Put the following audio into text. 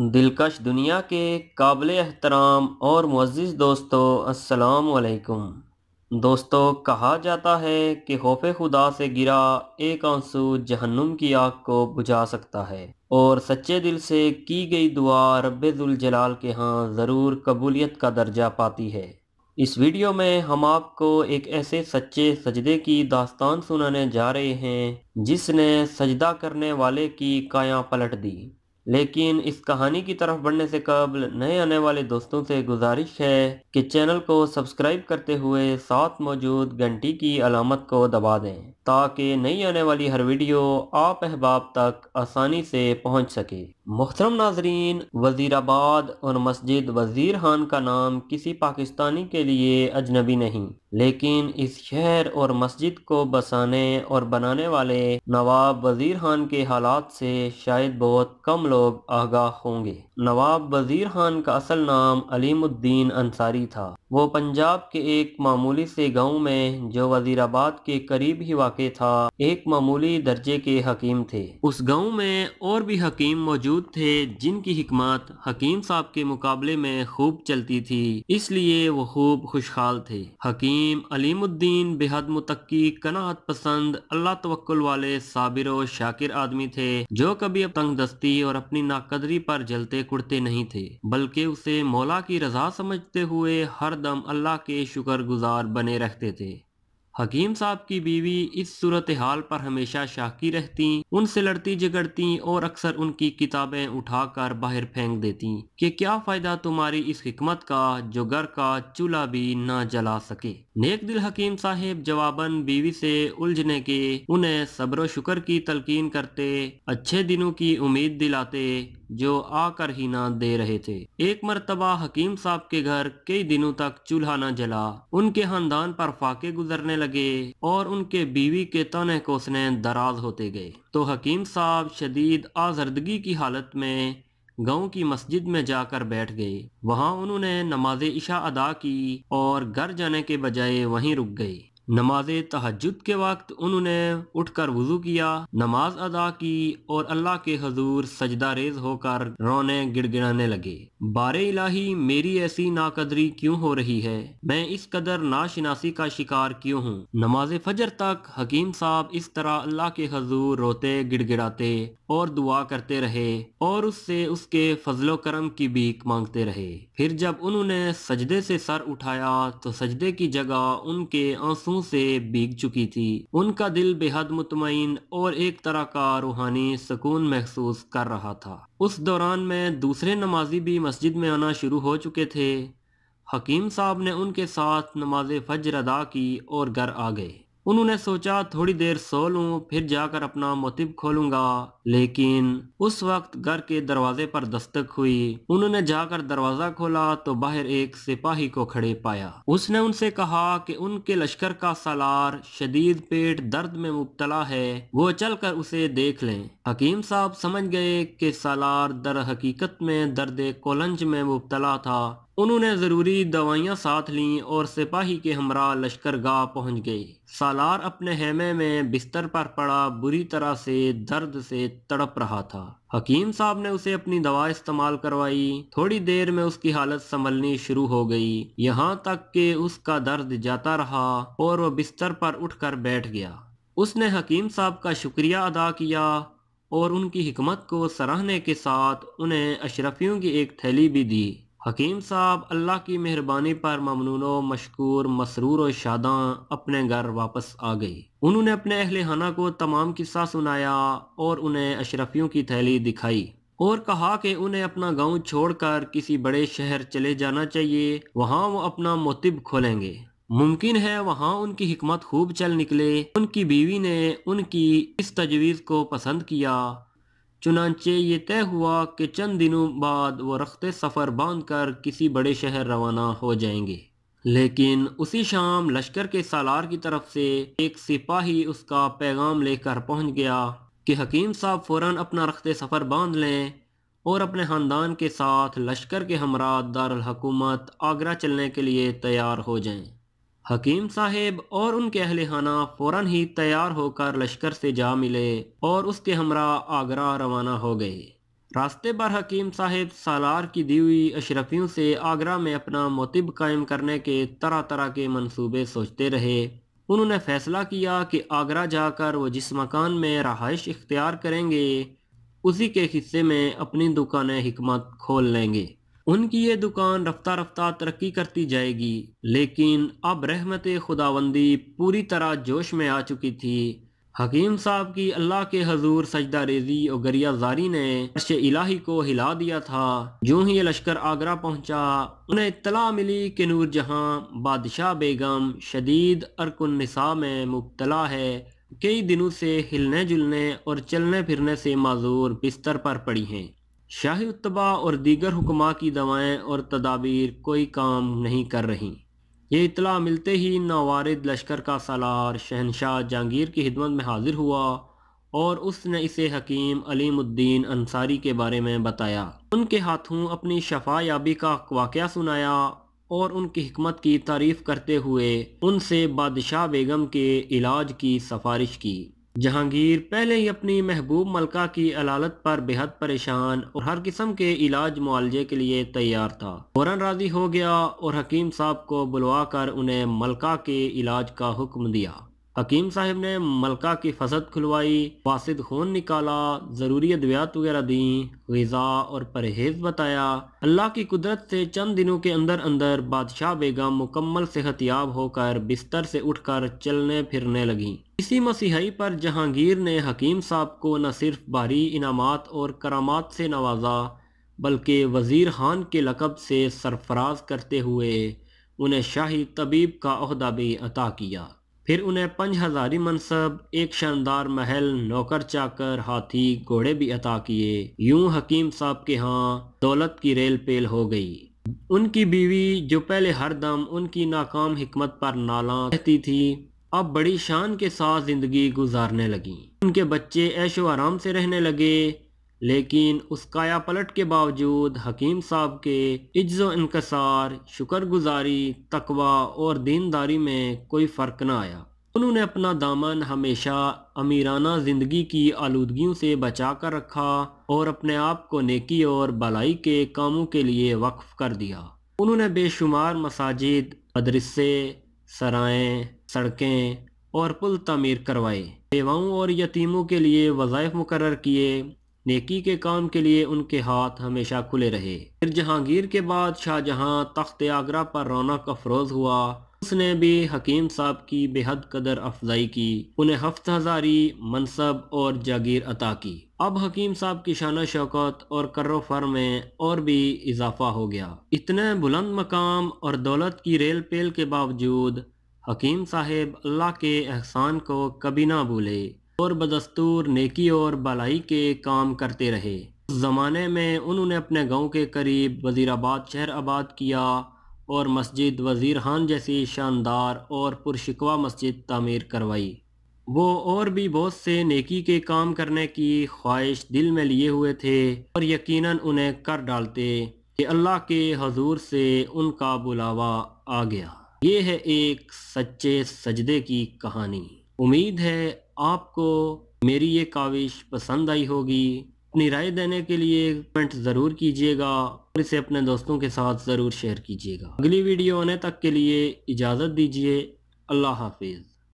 दिलकश दुनिया के काबिल एहतराम और मज़ज़ दोस्तों असलकम दोस्तों कहा जाता है कि खौफ खुदा से गिरा एक आंसू जहन्नुम की आग को बुझा सकता है और सच्चे दिल से की गई दुआ रबाल के यहाँ ज़रूर कबूलियत का दर्जा पाती है इस वीडियो में हम आपको एक ऐसे सच्चे सजदे की दास्तान सुनाने जा रहे हैं जिसने सजदा करने वाले की काया पलट दी लेकिन इस कहानी की तरफ बढ़ने से कबल नए आने वाले दोस्तों से गुजारिश है कि चैनल को सब्सक्राइब करते हुए साथ मौजूद घंटी की अलामत को दबा दें ताकि नई आने वाली हर वीडियो आप अहबाब तक आसानी से पहुंच सके मोहतरम नाजरीन वजीराबाद और मस्जिद वजीर खान का नाम किसी पाकिस्तानी के लिए अजनबी नहीं लेकिन इस शहर और मस्जिद को बसाने और बनाने वाले नवाब वजीर खान के हालात से शायद बहुत कम लोग आगाह होंगे नवाब वजीर खान का असल नाम अलीमुद्दीन अंसारी था वो पंजाब के एक मामूली से गांव में जो वजीराबाद के करीब ही वाक़ था एक मामूली दर्जे के हकीम थे उस गांव में और भी हकीम मौजूद थे जिनकी हिकमत हकीम साहब के मुकाबले में खूब चलती थी इसलिए वो खूब खुशहाल थे हकीम अलीमुद्दीन बेहद मुतकी कनाहत पसंद अल्लाह तवक्ल वाले साबिर और शाकिर आदमी थे जो कभी तंग दस्ती और अपनी नाकदरी पर जलते कुड़ते नहीं थे बल्कि उसे मौला की रजा समझते हुए हर हरदम अल्लाह के शुक्रगुजार बने रखते थे हकीम साहब की बीवी इस सूरत हाल पर हमेशा शाकी रहती उनसे लड़ती झगड़ती और अक्सर उनकी किताबें उठाकर बाहर फेंक देती कि क्या फ़ायदा तुम्हारी इस हमत का जो घर का चूल्हा भी ना जला सके नेक दिल हकीम साहेब जवाबन बीवी से उलझने के उन्हें सब्र शुक्र की तलकीन करते अच्छे दिनों की उम्मीद दिलाते जो आकर ही ना दे रहे थे एक मरतबा हकीम साहब के घर कई दिनों तक चूल्हा न जला उनके खानदान पर फाके गुजरने लगे और उनके बीवी के तने कोसने दराज होते गए तो हकीम साहब शदीद आजर्दगी की हालत में गांव की मस्जिद में जाकर बैठ गए वहां उन्होंने नमाज इशा अदा की और घर जाने के बजाय वहीं रुक गए नमाज तहजद के वक्त उन्होंने उठकर वजू किया नमाज अदा की और अल्लाह के हजूर सजदा रेज होकर रोने गिड़गिड़ाने लगे बारे इलाही मेरी ऐसी नाकदरी क्यों हो रही है मैं इस कदर नाशिनासी का शिकार क्यों हूँ नमाज फजर तक हकीम साहब इस तरह अल्लाह के हजूर रोते गिड़गिड़ाते और दुआ करते रहे और उससे उसके फजलो करम की भीख मांगते रहे फिर जब उन्होंने सजदे से सर उठाया तो सजदे की जगह उनके आंसू से बीग चुकी थी उनका दिल बेहद मुतमिन और एक तरह का रूहानी सुकून महसूस कर रहा था उस दौरान में दूसरे नमाजी भी मस्जिद में आना शुरू हो चुके थे हकीम साहब ने उनके साथ नमाज फजर अदा की और घर आ गए उन्होंने सोचा थोड़ी देर सो लूं फिर जाकर अपना मोतिब खोलूंगा लेकिन उस वक्त घर के दरवाजे पर दस्तक हुई उन्होंने जाकर दरवाजा खोला तो बाहर एक सिपाही को खड़े पाया उसने उनसे कहा कि उनके लश्कर का सालार शदीद पेट दर्द में मुबतला है वो चल कर उसे देख लें हकीम साहब समझ गए कि सालार दर हकीकत में दर्द कोलंज में मुबतला था उन्होंने ज़रूरी दवाइयाँ साथ लीं और सिपाही के हमरा लश्कर गाह पहुँच गए सालार अपने हेमे में बिस्तर पर पड़ा बुरी तरह से दर्द से तड़प रहा था हकीम साहब ने उसे अपनी दवा इस्तेमाल करवाई थोड़ी देर में उसकी हालत संभलनी शुरू हो गई यहाँ तक कि उसका दर्द जाता रहा और वह बिस्तर पर कर बैठ गया उसने हकीम साहब का शुक्रिया अदा किया और उनकी हमत को सराहने के साथ उन्हें अशरफियों की एक थैली भी दी हकीम साहब अल्लाह की मेहरबानी पर ममनून मशकूर मसरूर और शादा अपने घर वापस आ गई उन्होंने अपने अहल खाना को तमाम किस्सा सुनाया और उन्हें अशरफियों की थैली दिखाई और कहा कि उन्हें अपना गांव छोड़कर किसी बड़े शहर चले जाना चाहिए वहां वो अपना मोतिब खोलेंगे मुमकिन है वहाँ उनकी हिकमत खूब चल निकले उनकी बीवी ने उनकी इस तजवीज़ को पसंद किया चुनाचे ये तय हुआ कि चंद दिनों बाद वो रखते सफ़र बांध कर किसी बड़े शहर रवाना हो जाएंगे लेकिन उसी शाम लश्कर के सालार की तरफ से एक सिपाही उसका पैगाम लेकर पहुंच गया कि हकीम साहब फ़ौरन अपना रखते सफ़र बांध लें और अपने ख़ानदान के साथ लश्कर के हमरा दारकूमत आगरा चलने के लिए तैयार हो जाएं हकीम साहेब और उनके अहल खाना फ़ौर ही तैयार होकर लश्कर से जा मिले और उसके हमरा आगरा रवाना हो गए रास्ते पर हकीम साहेब सालार की दी हुई अशरफियों से आगरा में अपना मोतब कायम करने के तरह तरह के मंसूबे सोचते रहे उन्होंने फैसला किया कि आगरा जाकर वो जिस मकान में रहाइश इख्तियार करेंगे उसी के हिस्से में अपनी दुकान हमत खोल लेंगे उनकी ये दुकान रफ्ता रफ्ता तरक्की करती जाएगी लेकिन अब रहमत खुदाबंदी पूरी तरह जोश में आ चुकी थी हकीम साहब की अल्लाह के हजूर सजदा रेजी और गरिया जारी ने अर्श इलाही को हिला दिया था जो ही लश्कर आगरा पहुंचा उन्हें इतला मिली कि नूर जहां बादशाह बेगम शदीद अरकनसा में मुबतला है कई दिनों से हिलने जुलने और चलने फिरने से माजूर बिस्तर पर पड़ी हैं शाही उतबा और दीगर हुक्मा की दवाएँ और तदाबीर कोई काम नहीं कर रही ये इतला मिलते ही नावारद लश्कर का सालार शहनशाह जहांगीर की खिदमत में हाजिर हुआ और उसने इसे हकीम अलीमुद्दीन अंसारी के बारे में बताया उनके हाथों अपनी शफा याबी का वाक़ सुनाया और उनकी हमत की तारीफ़ करते हुए उनसे बादशाह बेगम के इलाज की सिफारिश की जहांगीर पहले ही अपनी महबूब मलका की अलालत पर बेहद परेशान और हर किस्म के इलाज मुआलजे के लिए तैयार था फौरन राजी हो गया और हकीम साहब को बुलवा कर उन्हें मलका के इलाज का हुक्म दिया हकीम साहब ने मलका की फसद खुलवाई वासिद खून निकाला ज़रूरी अद्वियात वगैरह दी गज़ा और परहेज़ बताया अल्लाह की कुदरत से चंद दिनों के अंदर अंदर बादशाह बेगम मुकम्मल सेहत याब होकर बिस्तर से उठकर चलने फिरने लगी इसी मसीहाई पर जहांगीर ने हकीम साहब को न सिर्फ भारी इनामात और करामात से नवाजा बल्कि वज़ीर खान के लकब से सरफराज करते हुए उन्हें शाही तबीब का अहदा भी अता किया फिर उन्हें पंच हज़ारी मनसब एक शानदार महल नौकर चाकर हाथी घोड़े भी अता किए यूं हकीम साहब के यहाँ दौलत की रेल पेल हो गई उनकी बीवी जो पहले हर दम उनकी नाकाम हिकमत पर नाला रहती थी अब बड़ी शान के साथ ज़िंदगी गुजारने लगी उनके बच्चे ऐशो आराम से रहने लगे लेकिन उस काया पलट के बावजूद हकीम साहब के इज्जो इनकसार शुक्रगुजारी तकवा और दीनदारी में कोई फ़र्क न आया उन्होंने अपना दामन हमेशा अमीराना ज़िंदगी की आलूदगियों से बचा कर रखा और अपने आप को नेकी और भलाई के कामों के लिए वक्फ कर दिया उन्होंने बेशुमार मसाजिद मदरसे सराएँ सड़कें और पुल तमीर करवाए सेवाओं और यतीमों के लिए वज़ायफ़ मुकर किए नेकी के काम के लिए उनके हाथ हमेशा खुले रहे फिर जहांगीर के बाद शाहजहां तख्त आगरा पर रौनक अफरोज हुआ उसने भी हकीम साहब की बेहद कदर अफजाई की उन्हें हफ्त हजारी मनसब और जागीर अता की अब हकीम साहब की शान शौकत और करो फर में और भी इजाफा हो गया इतने बुलंद मकाम और दौलत की रेल पेल के बावजूद हकीम साहेब अल्लाह के एहसान को कभी ना भूले और बदस्तूर नेकी और भलाई के काम करते रहे उस ज़माने में उन्होंने अपने गांव के करीब वज़ीराबाद शहर आबाद किया और मस्जिद वज़ीर खान जैसी शानदार और पुरशिकवा मस्जिद तामीर करवाई वो और भी बहुत से नेकी के काम करने की ख्वाहिश दिल में लिए हुए थे और यकीनन उन्हें कर डालते कि अल्लाह के हजूर से उनका बुलावा आ गया ये है एक सच्चे सजदे की कहानी उम्मीद है आपको मेरी ये काविश पसंद आई होगी अपनी राय देने के लिए कमेंट ज़रूर कीजिएगा और इसे अपने दोस्तों के साथ ज़रूर शेयर कीजिएगा अगली वीडियो आने तक के लिए इजाज़त दीजिए अल्लाह हाफिज़